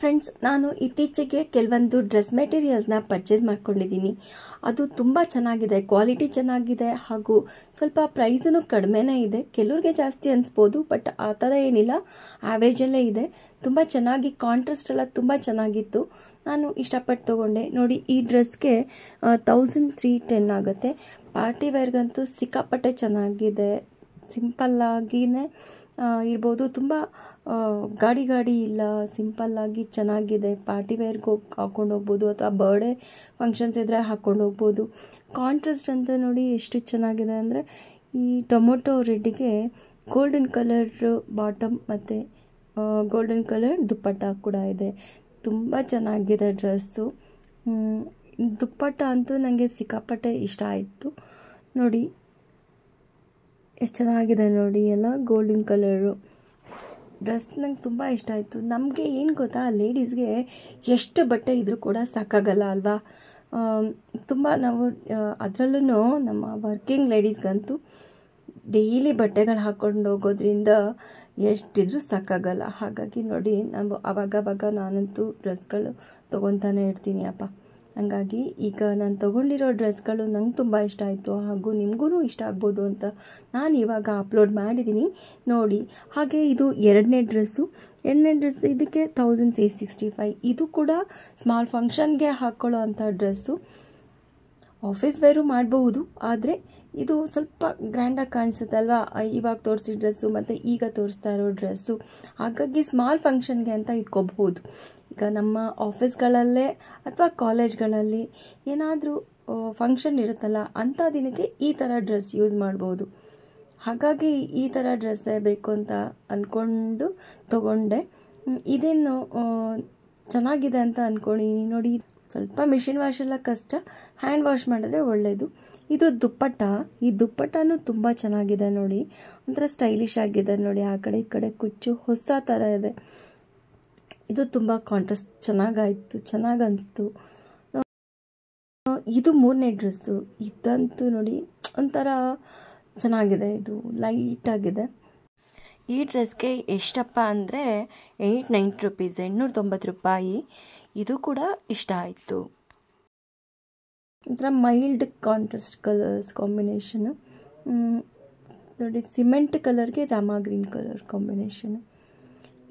friends ನಾನು ಇತ್ತೀಚೆಗೆ ಕೆಲವೊಂದು ಡ್ರೆಸ್ ಮೆಟೀರಿಯಲ್ಸ್ನ ಪರ್ಚೇಸ್ ಮಾಡ್ಕೊಂಡಿದ್ದೀನಿ ಅದು ತುಂಬ ಚೆನ್ನಾಗಿದೆ ಕ್ವಾಲಿಟಿ ಚೆನ್ನಾಗಿದೆ ಹಾಗೂ ಸ್ವಲ್ಪ ಪ್ರೈಸೂ ಕಡಿಮೆನೇ ಇದೆ ಕೆಲವ್ರಿಗೆ ಜಾಸ್ತಿ ಅನಿಸ್ಬೋದು ಬಟ್ ಆ ಥರ ಏನಿಲ್ಲ ಆ್ಯಾವ್ರೇಜಲ್ಲೇ ಇದೆ ತುಂಬ ಚೆನ್ನಾಗಿ ಕಾಂಟ್ರಾಸ್ಟ್ ಎಲ್ಲ ತುಂಬ ಚೆನ್ನಾಗಿತ್ತು ನಾನು ಇಷ್ಟಪಟ್ಟು ತೊಗೊಂಡೆ ನೋಡಿ ಈ ಡ್ರೆಸ್ಗೆ ತೌಸಂಡ್ ತ್ರೀ ಟೆನ್ ಆಗುತ್ತೆ ಪಾರ್ಟಿ ವೇರ್ಗಂತೂ ಸಿಕ್ಕಾಪಟ್ಟೆ ಚೆನ್ನಾಗಿದೆ ಸಿಂಪಲ್ಲಾಗಿಯೇ ಇರ್ಬೋದು ತುಂಬ ಗಾಡಿ ಗಾಡಿ ಇಲ್ಲ ಸಿಂಪಲ್ಲಾಗಿ ಚೆನ್ನಾಗಿದೆ ಪಾರ್ಟಿ ವೇರ್ಗೆ ಹೋಗಿ ಹಾಕೊಂಡು ಹೋಗ್ಬೋದು ಅಥವಾ ಬರ್ಡೇ ಫಂಕ್ಷನ್ಸ್ ಇದ್ದರೆ ಹಾಕ್ಕೊಂಡು ಹೋಗ್ಬೋದು ಕಾಂಟ್ರಾಸ್ಟ್ ಅಂತ ನೋಡಿ ಎಷ್ಟು ಚೆನ್ನಾಗಿದೆ ಅಂದರೆ ಈ ಟೊಮೊಟೊ ರೆಡ್ಡಿಗೆ ಗೋಲ್ಡನ್ ಕಲರ್ ಬಾಟಮ್ ಮತ್ತು ಗೋಲ್ಡನ್ ಕಲರ್ ದುಪ್ಪಟ್ಟ ಕೂಡ ಇದೆ ತುಂಬ ಚೆನ್ನಾಗಿದೆ ಡ್ರೆಸ್ಸು ದುಪ್ಪಟ್ಟ ಅಂತೂ ನನಗೆ ಸಿಕ್ಕಾಪಟ್ಟೆ ಇಷ್ಟ ಆಯಿತು ನೋಡಿ ಎಷ್ಟು ಚೆನ್ನಾಗಿದೆ ನೋಡಿ ಎಲ್ಲ ಗೋಲ್ಡನ್ ಕಲರು ಡ್ರೆಸ್ ನಂಗೆ ತುಂಬ ಇಷ್ಟ ಆಯಿತು ನಮಗೆ ಏನು ಗೊತ್ತಾ ಲೇಡೀಸ್ಗೆ ಎಷ್ಟು ಬಟ್ಟೆ ಇದ್ದರೂ ಕೂಡ ಸಾಕಾಗಲ್ಲ ಅಲ್ವಾ ತುಂಬ ನಾವು ಅದರಲ್ಲೂ ನಮ್ಮ ವರ್ಕಿಂಗ್ ಲೇಡೀಸ್ಗಂತೂ ಡೈಲಿ ಬಟ್ಟೆಗಳು ಹಾಕ್ಕೊಂಡು ಹೋಗೋದ್ರಿಂದ ಎಷ್ಟಿದ್ರೂ ಸಾಕಾಗಲ್ಲ ಹಾಗಾಗಿ ನೋಡಿ ನಾವು ಅವಾಗವಾಗ ನಾನಂತೂ ಡ್ರೆಸ್ಗಳು ತೊಗೊತಾನೆ ಇರ್ತೀನಿ ಅಪ್ಪ ಹಂಗಾಗಿ ಈಗ ನಾನು ತೊಗೊಂಡಿರೋ ಡ್ರೆಸ್ಗಳು ನಂಗೆ ತುಂಬ ಇಷ್ಟ ಆಯಿತು ಹಾಗೂ ನಿಮಗೂ ಇಷ್ಟ ಆಗ್ಬೋದು ಅಂತ ನಾನು ಇವಾಗ ಅಪ್ಲೋಡ್ ಮಾಡಿದ್ದೀನಿ ನೋಡಿ ಹಾಗೆ ಇದು ಎರಡನೇ ಡ್ರೆಸ್ಸು ಎರಡನೇ ಡ್ರೆಸ್ ಇದಕ್ಕೆ ತೌಸಂಡ್ ತ್ರೀ ಸಿಕ್ಸ್ಟಿ ಫೈ ಇದು ಕೂಡ ಸ್ಮಾಲ್ ಫಂಕ್ಷನ್ಗೆ ಹಾಕ್ಕೊಳ್ಳೋ ಅಂಥ ಡ್ರೆಸ್ಸು ಆಫೀಸ್ ವೇರು ಮಾಡಬಹುದು ಆದರೆ ಇದು ಸ್ವಲ್ಪ ಗ್ರ್ಯಾಂಡಾಗಿ ಕಾಣಿಸುತ್ತಲ್ವಾ ಇವಾಗ ತೋರಿಸಿದ ಡ್ರೆಸ್ಸು ಮತ್ತು ಈಗ ತೋರಿಸ್ತಾ ಇರೋ ಡ್ರೆಸ್ಸು ಹಾಗಾಗಿ ಸ್ಮಾಲ್ ಫಂಕ್ಷನ್ಗೆ ಅಂತ ಇಟ್ಕೋಬಹುದು ಈಗ ನಮ್ಮ ಆಫೀಸ್ಗಳಲ್ಲೇ ಅಥವಾ ಕಾಲೇಜ್ಗಳಲ್ಲಿ ಏನಾದರೂ ಫಂಕ್ಷನ್ ಇರುತ್ತಲ್ಲ ಅಂಥ ದಿನಕ್ಕೆ ಈ ಥರ ಡ್ರೆಸ್ ಯೂಸ್ ಮಾಡ್ಬೋದು ಹಾಗಾಗಿ ಈ ಥರ ಡ್ರೆಸ್ಸೇ ಬೇಕು ಅಂತ ಅಂದ್ಕೊಂಡು ತಗೊಂಡೆ ಇದೇನು ಚೆನ್ನಾಗಿದೆ ಅಂತ ಅಂದ್ಕೊಂಡಿದ್ದೀನಿ ನೋಡಿ ಸ್ವಲ್ಪ ಮಿಷಿನ್ ವಾಶ್ ಎಲ್ಲ ಕಷ್ಟ ಹ್ಯಾಂಡ್ ವಾಶ್ ಮಾಡಿದ್ರೆ ಒಳ್ಳೆಯದು ಇದು ದುಪ್ಪಟ್ಟ ಈ ದುಪ್ಪಟ್ಟನೂ ತುಂಬ ಚೆನ್ನಾಗಿದೆ ನೋಡಿ ಒಂಥರ ಸ್ಟೈಲಿಶ್ ಆಗಿದೆ ನೋಡಿ ಆ ಕಡೆ ಈ ಕಡೆ ಕುಚ್ಚು ಹೊಸ ಥರ ಇದೆ ಇದು ತುಂಬ ಕಾಂಟ್ರಾಸ್ಟ್ ಚೆನ್ನಾಗಾಯಿತು ಚೆನ್ನಾಗಿ ಅನಿಸ್ತು ಇದು ಮೂರನೇ ಡ್ರೆಸ್ಸು ಇದಂತೂ ನೋಡಿ ಒಂಥರ ಚೆನ್ನಾಗಿದೆ ಇದು ಲೈಟಾಗಿದೆ ಈ ಡ್ರೆಸ್ಗೆ ಎಷ್ಟಪ್ಪ ಅಂದರೆ ಏಯ್ಟ್ ನೈಂಟಿ ರುಪೀಸ್ ಎಂಟುನೂರ ತೊಂಬತ್ತು ರೂಪಾಯಿ ಇದು ಕೂಡ ಇಷ್ಟ ಆಯಿತು ಒಂಥರ ಮೈಲ್ಡ್ ಕಾಂಟ್ರಾಸ್ಟ್ ಕಲರ್ಸ್ ಕಾಂಬಿನೇಷನ್ ನೋಡಿ ಸಿಮೆಂಟ್ ಕಲರ್ಗೆ ರಾಮ ಗ್ರೀನ್ ಕಲರ್ ಕಾಂಬಿನೇಷನು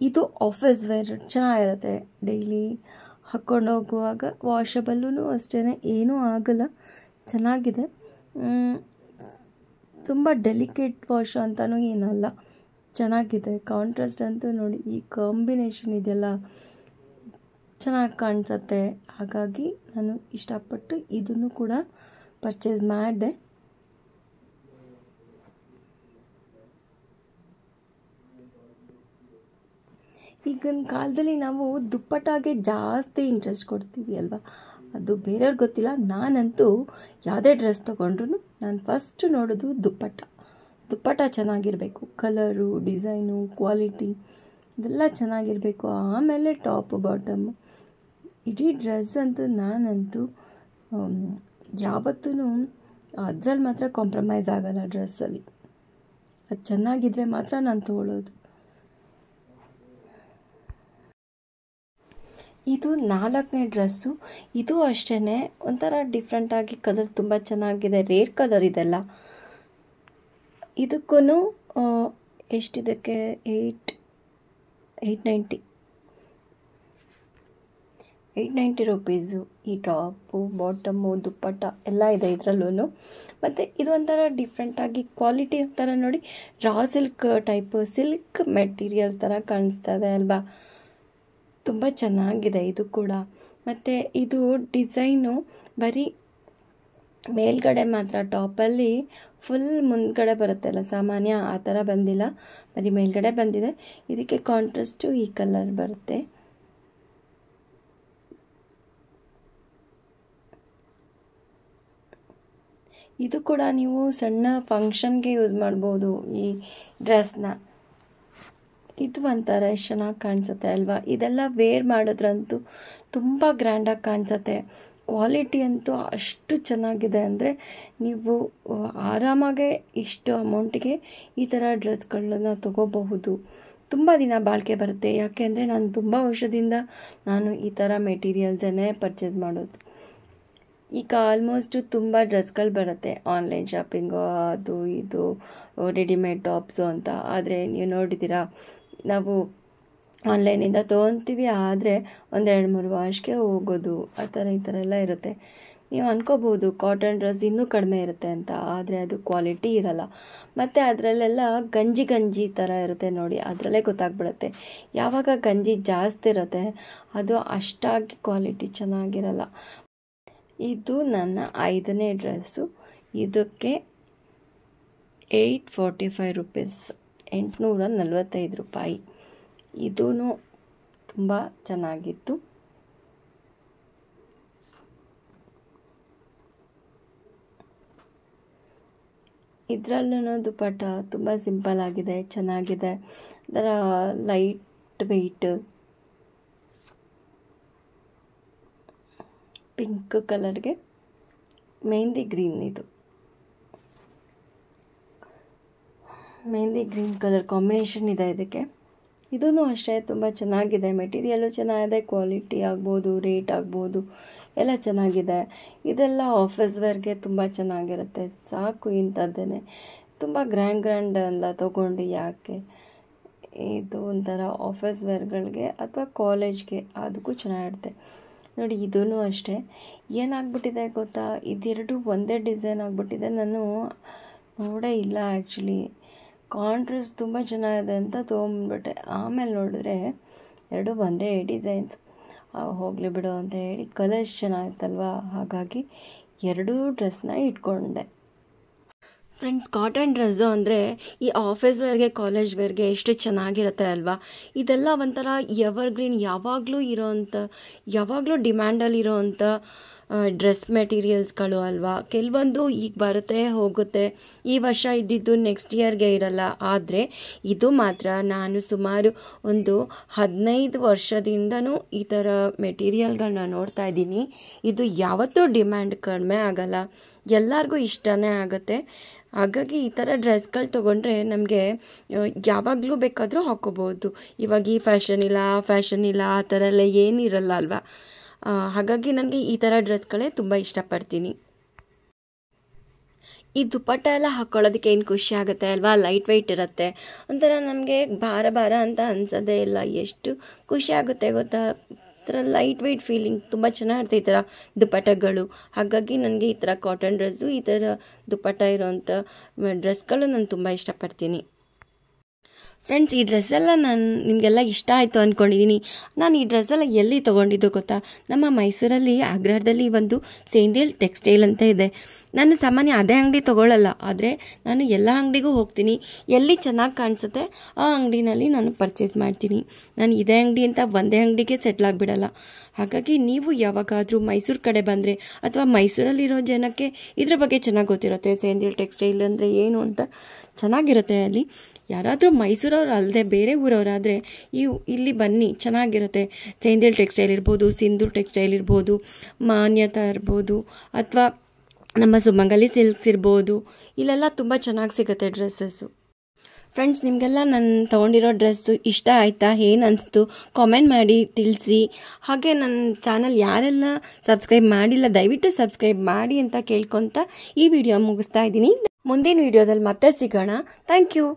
ಇದು ಆಫೀಸ್ ವೇರ್ ಚೆನ್ನಾಗಿರುತ್ತೆ ಡೈಲಿ ಹಾಕ್ಕೊಂಡು ಹೋಗುವಾಗ ವಾಷಬಲ್ಲೂ ಅಷ್ಟೇ ಏನೂ ಆಗಲ್ಲ ಚೆನ್ನಾಗಿದೆ ತುಂಬ ಡೆಲಿಕೇಟ್ ವಾಶ್ ಅಂತಲೂ ಏನಲ್ಲ ಚೆನ್ನಾಗಿದೆ ಕಾಂಟ್ರಾಸ್ಟ್ ಅಂತೂ ನೋಡಿ ಈ ಕಾಂಬಿನೇಷನ್ ಇದೆಲ್ಲ ಚೆನ್ನಾಗಿ ಕಾಣಿಸುತ್ತೆ ಹಾಗಾಗಿ ನಾನು ಇಷ್ಟಪಟ್ಟು ಇದನ್ನು ಕೂಡ ಪರ್ಚೇಸ್ ಮಾಡಿದೆ ಈಗಿನ ಕಾಲದಲ್ಲಿ ನಾವು ದುಪ್ಪಟ್ಟಾಗೆ ಜಾಸ್ತಿ ಇಂಟ್ರೆಸ್ಟ್ ಕೊಡ್ತೀವಿ ಅಲ್ವಾ ಅದು ಬೇರೆಯವ್ರಿಗೆ ಗೊತ್ತಿಲ್ಲ ನಾನಂತೂ ಯಾವುದೇ ಡ್ರೆಸ್ ತೊಗೊಂಡ್ರು ನಾನು ಫಸ್ಟ್ ನೋಡೋದು ದುಪ್ಪಟ್ಟ ದುಪ್ಪಟ್ಟ ಚೆನ್ನಾಗಿರಬೇಕು ಕಲರು ಡಿಸೈನು ಕ್ವಾಲಿಟಿ ಇದೆಲ್ಲ ಚೆನ್ನಾಗಿರಬೇಕು ಆಮೇಲೆ ಟಾಪ್ ಬಾಟಮ್ ಇಡೀ ಡ್ರೆಸ್ ಅಂತೂ ನಾನಂತೂ ಯಾವತ್ತೂ ಅದ್ರಲ್ಲಿ ಮಾತ್ರ ಕಾಂಪ್ರಮೈಸ್ ಆಗೋಲ್ಲ ಡ್ರೆಸ್ಸಲ್ಲಿ ಅದು ಚೆನ್ನಾಗಿದ್ದರೆ ಮಾತ್ರ ನಾನು ತೊಗೊಳ್ಳೋದು ಇದು ನಾಲ್ಕನೇ ಡ್ರೆಸ್ಸು ಇದು ಅಷ್ಟೇ ಒಂಥರ ಡಿಫ್ರೆಂಟಾಗಿ ಕಲರ್ ತುಂಬ ಚೆನ್ನಾಗಿದೆ ರೇರ್ ಕಲರ್ ಇದೆಲ್ಲ ಇದಕ್ಕೂ ಎಷ್ಟಿದಕ್ಕೆ eight eight ninety eight ninety rupees ಈ ಟಾಪು ಬಾಟಮ್ಮು ದುಪ್ಪಟ್ಟ ಎಲ್ಲ ಇದೆ ಇದರಲ್ಲೂ ಮತ್ತು ಇದು ಒಂಥರ ಡಿಫ್ರೆಂಟಾಗಿ ಕ್ವಾಲಿಟಿ ಥರ ನೋಡಿ raw silk type silk material ಥರ ಕಾಣಿಸ್ತಾ ಇದೆ ಅಲ್ವಾ ತುಂಬ ಚೆನ್ನಾಗಿದೆ ಇದು ಕೂಡ ಮತ್ತು ಇದು ಡಿಸೈನು ಬರೀ ಮೇಲ್ಗಡೆ ಮಾತ್ರ ಟಾಪಲ್ಲಿ ಫುಲ್ ಮುಂದ್ಗಡೆ ಅಲ್ಲ ಸಾಮಾನ್ಯ ಆ ಥರ ಬಂದಿಲ್ಲ ಬರೀ ಮೇಲ್ಗಡೆ ಬಂದಿದೆ ಇದಕ್ಕೆ ಕಾಂಟ್ರಾಸ್ಟು ಈ ಕಲರ್ ಬರುತ್ತೆ ಇದು ಕೂಡ ನೀವು ಸಣ್ಣ ಫಂಕ್ಷನ್ಗೆ ಯೂಸ್ ಮಾಡ್ಬೋದು ಈ ಡ್ರೆಸ್ನ ಇದು ಒಂಥರ ಎಷ್ಟು ಚೆನ್ನಾಗಿ ಕಾಣಿಸುತ್ತೆ ಅಲ್ವಾ ಇದೆಲ್ಲ ವೇರ್ ಮಾಡೋದ್ರಂತೂ ತುಂಬ ಗ್ರ್ಯಾಂಡಾಗಿ ಕಾಣಿಸುತ್ತೆ ಕ್ವಾಲಿಟಿ ಅಂತೂ ಅಷ್ಟು ಚೆನ್ನಾಗಿದೆ ಅಂದರೆ ನೀವು ಆರಾಮಾಗೆ ಇಷ್ಟು ಅಮೌಂಟಿಗೆ ಈ ಥರ ಡ್ರೆಸ್ಗಳನ್ನ ತಗೋಬಹುದು ತುಂಬ ದಿನ ಬಾಳಿಕೆ ಬರುತ್ತೆ ಯಾಕೆ ಅಂದರೆ ನಾನು ತುಂಬ ವರ್ಷದಿಂದ ನಾನು ಈ ಥರ ಮೆಟೀರಿಯಲ್ಸನ್ನೇ ಪರ್ಚೇಸ್ ಮಾಡೋದು ಈಗ ಆಲ್ಮೋಸ್ಟು ತುಂಬ ಡ್ರೆಸ್ಗಳು ಬರುತ್ತೆ ಆನ್ಲೈನ್ ಶಾಪಿಂಗು ಅದು ಇದು ರೆಡಿಮೇಡ್ ಟಾಪ್ಸು ಅಂತ ಆದರೆ ನೀವು ನೋಡಿದ್ದೀರಾ ನಾವು ಆನ್ಲೈನಿಂದ ತೊಗೊತೀವಿ ಆದರೆ ಒಂದೆರಡು ಮೂರು ವಾಶ್ಗೆ ಹೋಗೋದು ಆ ಥರ ಈ ಥರ ಎಲ್ಲ ಇರುತ್ತೆ ನೀವು ಅನ್ಕೋಬೋದು ಕಾಟನ್ ಡ್ರೆಸ್ ಇನ್ನೂ ಕಡಿಮೆ ಇರುತ್ತೆ ಅಂತ ಆದರೆ ಅದು ಕ್ವಾಲಿಟಿ ಇರಲ್ಲ ಮತ್ತು ಅದರಲ್ಲೆಲ್ಲ ಗಂಜಿ ಗಂಜಿ ಥರ ಇರುತ್ತೆ ನೋಡಿ ಅದರಲ್ಲೇ ಗೊತ್ತಾಗ್ಬಿಡುತ್ತೆ ಯಾವಾಗ ಗಂಜಿ ಜಾಸ್ತಿ ಇರುತ್ತೆ ಅದು ಅಷ್ಟಾಗಿ ಕ್ವಾಲಿಟಿ ಚೆನ್ನಾಗಿರಲ್ಲ ಇದು ನನ್ನ ಐದನೇ ಡ್ರೆಸ್ಸು ಇದಕ್ಕೆ ಏಯ್ಟ್ ಫಾರ್ಟಿ ಫೈವ್ ರುಪೀಸ್ ಎಂಟುನೂರ ನಲ್ವತ್ತೈದು ರೂಪಾಯಿ ಇದೂ ತುಂಬ ಚೆನ್ನಾಗಿತ್ತು ಇದರಲ್ಲೂ ದುಪ್ಪಟ್ಟ ತುಂಬ ಸಿಂಪಲ್ ಆಗಿದೆ ಚೆನ್ನಾಗಿದೆ ಅದರ ಲೈಟ್ ವೆಯ್ಟ್ ಪಿಂಕ್ ಕಲರ್ಗೆ ಮೆಹಂದಿ ಗ್ರೀನ್ ಇದು ಮೆಹಂದಿ ಗ್ರೀನ್ ಕಲರ್ ಕಾಂಬಿನೇಷನ್ ಇದೆ ಇದಕ್ಕೆ ಇದೂ ಅಷ್ಟೇ ತುಂಬ ಚೆನ್ನಾಗಿದೆ ಮೆಟೀರಿಯಲ್ಲು ಚೆನ್ನಾಗಿದೆ ಕ್ವಾಲಿಟಿ ಆಗ್ಬೋದು ರೇಟ್ ಆಗ್ಬೋದು ಎಲ್ಲ ಚೆನ್ನಾಗಿದೆ ಇದೆಲ್ಲ ಆಫೀಸ್ ವೇರ್ಗೆ ತುಂಬ ಚೆನ್ನಾಗಿರುತ್ತೆ ಸಾಕು ಇಂಥದ್ದೇ ತುಂಬ ಗ್ರ್ಯಾಂಡ್ ಗ್ರ್ಯಾಂಡ್ ಎಲ್ಲ ತೊಗೊಂಡು ಯಾಕೆ ಇದು ಒಂಥರ ಆಫೀಸ್ ವೇರ್ಗಳಿಗೆ ಅಥವಾ ಕಾಲೇಜ್ಗೆ ಅದಕ್ಕೂ ಚೆನ್ನಾಗಿರುತ್ತೆ ನೋಡಿ ಇದೂ ಅಷ್ಟೇ ಏನಾಗ್ಬಿಟ್ಟಿದೆ ಗೊತ್ತಾ ಇದೆರಡು ಒಂದೇ ಡಿಸೈನ್ ಆಗಿಬಿಟ್ಟಿದೆ ನಾನು ನೋಡೇ ಇಲ್ಲ ಆ್ಯಕ್ಚುಲಿ ಕಾಂಟ್ರೆಸ್ ತುಂಬ ಚೆನ್ನಾಗಿದೆ ಅಂತ ತೊಗೊಂಬಿಟ್ಟೆ ಆಮೇಲೆ ನೋಡಿದ್ರೆ ಎರಡು ಒಂದೇ ಡಿಸೈನ್ಸ್ ಹೋಗಲಿ ಬಿಡು ಅಂತ ಹೇಳಿ ಕಲರ್ಸ್ ಚೆನ್ನಾಗಿತ್ತಲ್ವ ಹಾಗಾಗಿ ಎರಡೂ ಡ್ರೆಸ್ನ ಇಟ್ಕೊಂಡೆ ಫ್ರೆಂಡ್ಸ್ ಕಾಟನ್ ಡ್ರೆಸ್ಸು ಅಂದರೆ ಈ ಆಫೀಸ್ ವೇರ್ಗೆ ಕಾಲೇಜ್ ವೇರ್ಗೆ ಎಷ್ಟು ಚೆನ್ನಾಗಿರುತ್ತೆ ಅಲ್ವಾ ಇದೆಲ್ಲ ಒಂಥರ ಎವರ್ಗ್ರೀನ್ ಯಾವಾಗಲೂ ಇರೋವಂಥ ಯಾವಾಗಲೂ ಅಂಥ ಡ್ರೆಸ್ ಮೆಟೀರಿಯಲ್ಸ್ಗಳು ಅಲ್ವಾ ಕೆಲವೊಂದು ಈಗ ಬರುತ್ತೆ ಹೋಗುತ್ತೆ ಈ ವರ್ಷ ಇದ್ದಿದ್ದು ನೆಕ್ಸ್ಟ್ ಇಯರ್ಗೆ ಇರಲ್ಲ ಆದರೆ ಇದು ಮಾತ್ರ ನಾನು ಸುಮಾರು ಒಂದು ಹದಿನೈದು ವರ್ಷದಿಂದನೂ ಈ ಥರ ಮೆಟೀರಿಯಲ್ಗಳನ್ನ ನೋಡ್ತಾ ಇದ್ದೀನಿ ಇದು ಯಾವತ್ತೂ ಡಿಮ್ಯಾಂಡ್ ಕಡಿಮೆ ಆಗಲ್ಲ ಎಲ್ಲರಿಗೂ ಇಷ್ಟನೇ ಆಗುತ್ತೆ ಹಾಗಾಗಿ ಈ ಥರ ಡ್ರೆಸ್ಗಳು ತೊಗೊಂಡ್ರೆ ನಮಗೆ ಯಾವಾಗಲೂ ಬೇಕಾದರೂ ಹಾಕೋಬೋದು ಇವಾಗ ಈ ಫ್ಯಾಷನ್ ಇಲ್ಲ ಆ ಫ್ಯಾಷನ್ ಇಲ್ಲ ಆ ಥರ ಎಲ್ಲ ಏನಿರಲ್ಲ ಅಲ್ವಾ ಹಾಗಾಗಿ ನನಗೆ ಈ ಥರ ಡ್ರೆಸ್ಗಳೇ ತುಂಬ ಇಷ್ಟಪಡ್ತೀನಿ ಈ ದುಪ್ಪಟ್ಟ ಎಲ್ಲ ಹಾಕ್ಕೊಳ್ಳೋದಕ್ಕೆ ಏನು ಖುಷಿ ಆಗುತ್ತೆ ಅಲ್ವಾ ಲೈಟ್ ವೆಯ್ಟ್ ಇರುತ್ತೆ ಒಂಥರ ನಮಗೆ ಭಾರ ಭಾರ ಅಂತ ಅನ್ಸೋದೇ ಇಲ್ಲ ಎಷ್ಟು ಖುಷಿ ಆಗುತ್ತೆ ಗೊತ್ತಾ ಥರ ಲೈಟ್ ವೆಯ್ಟ್ ಫೀಲಿಂಗ್ ತುಂಬ ಚೆನ್ನಾಗಿರುತ್ತೆ ಈ ಥರ ದುಪ್ಪಟ್ಟಗಳು ಹಾಗಾಗಿ ನನಗೆ ಈ ಥರ ಕಾಟನ್ ಡ್ರೆಸ್ಸು ಈ ಥರ ದುಪ್ಪಟ್ಟ ಇರೋವಂಥ ಡ್ರೆಸ್ಗಳು ನಾನು ತುಂಬ ಇಷ್ಟಪಡ್ತೀನಿ ಫ್ರೆಂಡ್ಸ್ ಈ ಡ್ರೆಸ್ಸೆಲ್ಲ ನಾನು ನಿಮಗೆಲ್ಲ ಇಷ್ಟ ಆಯಿತು ಅಂದ್ಕೊಂಡಿದ್ದೀನಿ ನಾನು ಈ ಡ್ರೆಸ್ಸೆಲ್ಲ ಎಲ್ಲಿ ತೊಗೊಂಡಿದ್ದು ಗೊತ್ತಾ ನಮ್ಮ ಮೈಸೂರಲ್ಲಿ ಆಗ್ರಹದಲ್ಲಿ ಒಂದು ಸೇಂದೇಲ್ ಟೆಕ್ಸ್ಟೈಲ್ ಅಂತ ಇದೆ ನಾನು ಸಾಮಾನ್ಯ ಅದೇ ಅಂಗಡಿ ತೊಗೊಳ್ಳಲ್ಲ ಆದರೆ ನಾನು ಎಲ್ಲ ಅಂಗಡಿಗೂ ಹೋಗ್ತೀನಿ ಎಲ್ಲಿ ಚೆನ್ನಾಗಿ ಕಾಣಿಸುತ್ತೆ ಆ ಅಂಗಡಿನಲ್ಲಿ ನಾನು ಪರ್ಚೇಸ್ ಮಾಡ್ತೀನಿ ನಾನು ಇದೇ ಅಂಗಡಿ ಅಂತ ಒಂದೇ ಅಂಗಡಿಗೆ ಸೆಟ್ಲ್ ಆಗಿಬಿಡಲ್ಲ ಹಾಗಾಗಿ ನೀವು ಯಾವಾಗಾದರೂ ಮೈಸೂರು ಕಡೆ ಬಂದರೆ ಅಥವಾ ಮೈಸೂರಲ್ಲಿರೋ ಜನಕ್ಕೆ ಇದ್ರ ಬಗ್ಗೆ ಚೆನ್ನಾಗಿ ಗೊತ್ತಿರುತ್ತೆ ಸೇಂದ್ರಿಯ ಟೆಕ್ಸ್ಟೈಲ್ ಅಂದರೆ ಏನು ಅಂತ ಚೆನ್ನಾಗಿರುತ್ತೆ ಅಲ್ಲಿ ಯಾರಾದರೂ ಮೈಸೂರವ್ರು ಅಲ್ಲದೆ ಬೇರೆ ಊರವರಾದರೆ ಇವು ಇಲ್ಲಿ ಬನ್ನಿ ಚೆನ್ನಾಗಿರುತ್ತೆ ಸೇಂದ್ರಿಯ ಟೆಕ್ಸ್ಟೈಲ್ ಇರ್ಬೋದು ಸಿಂಧೂರ್ ಟೆಕ್ಸ್ಟೈಲ್ ಇರ್ಬೋದು ಮಾನ್ಯತಾ ಇರ್ಬೋದು ಅಥವಾ ನಮ್ಮ ಸುಮಂಗಲಿ ಸಿಲ್ಕ್ಸ್ ಇರ್ಬೋದು ಇಲ್ಲೆಲ್ಲ ತುಂಬ ಚೆನ್ನಾಗಿ ಸಿಗುತ್ತೆ ಡ್ರೆಸ್ಸಸ್ಸು ಫ್ರೆಂಡ್ಸ್ ನಿಮಗೆಲ್ಲ ನಾನು ತೊಗೊಂಡಿರೋ ಡ್ರೆಸ್ಸು ಇಷ್ಟ ಆಯಿತಾ ಏನು ಅನಿಸ್ತು ಕಾಮೆಂಟ್ ಮಾಡಿ ತಿಳಿಸಿ ಹಾಗೆ ನನ್ನ ಚಾನಲ್ ಯಾರೆಲ್ಲ ಸಬ್ಸ್ಕ್ರೈಬ್ ಮಾಡಿಲ್ಲ ದಯವಿಟ್ಟು ಸಬ್ಸ್ಕ್ರೈಬ್ ಮಾಡಿ ಅಂತ ಕೇಳ್ಕೊತ ಈ ವಿಡಿಯೋ ಮುಗಿಸ್ತಾ ಇದ್ದೀನಿ ಮುಂದಿನ ವಿಡಿಯೋದಲ್ಲಿ ಮತ್ತೆ ಸಿಗೋಣ ಥ್ಯಾಂಕ್ ಯು